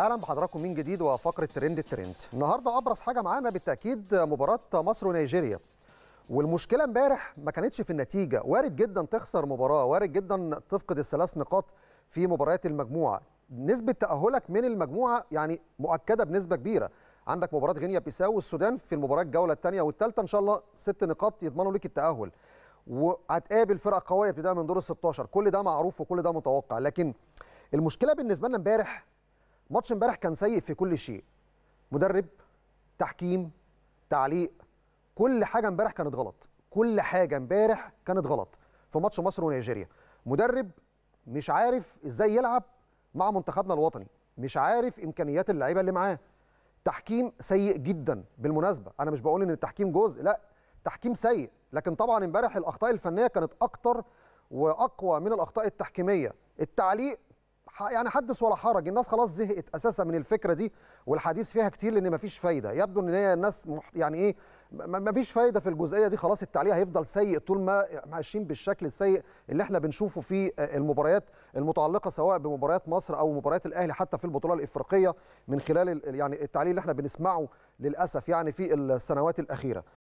اهلا بحضراتكم من جديد وفقره ترند الترند النهارده ابرز حاجه معانا بالتاكيد مباراه مصر ونيجيريا والمشكله امبارح ما كانتش في النتيجه وارد جدا تخسر مباراه وارد جدا تفقد الثلاث نقاط في مباريات المجموعه نسبه تاهلك من المجموعه يعني مؤكده بنسبه كبيره عندك مباراه غينيا بيساو والسودان في المباراه الجوله الثانيه والثالثه ان شاء الله ست نقاط يضمنوا لك التاهل وهتقابل فرق قويه ابتداء من دور ال 16 كل ده معروف وكل ده متوقع لكن المشكله بالنسبه لنا امبارح ماتش امبارح كان سيء في كل شيء مدرب تحكيم تعليق كل حاجه امبارح كانت غلط كل حاجه امبارح كانت غلط في ماتش مصر ونيجيريا مدرب مش عارف ازاي يلعب مع منتخبنا الوطني مش عارف امكانيات اللعيبه اللي معاه تحكيم سيء جدا بالمناسبه انا مش بقول ان التحكيم جزء لا تحكيم سيء لكن طبعا امبارح الاخطاء الفنيه كانت اكتر واقوى من الاخطاء التحكيميه التعليق يعني حدث ولا حرج الناس خلاص زهقت اساسا من الفكره دي والحديث فيها كتير لان مفيش فايده يبدو ان هي الناس يعني ايه مفيش فايده في الجزئيه دي خلاص التعليق هيفضل سيء طول ما ماشيين بالشكل السيء اللي احنا بنشوفه في آه، المباريات المتعلقه سواء بمباريات مصر او مباريات الاهلي حتى في البطوله الافريقيه من خلال يعني التعليق اللي احنا بنسمعه للاسف يعني في السنوات الاخيره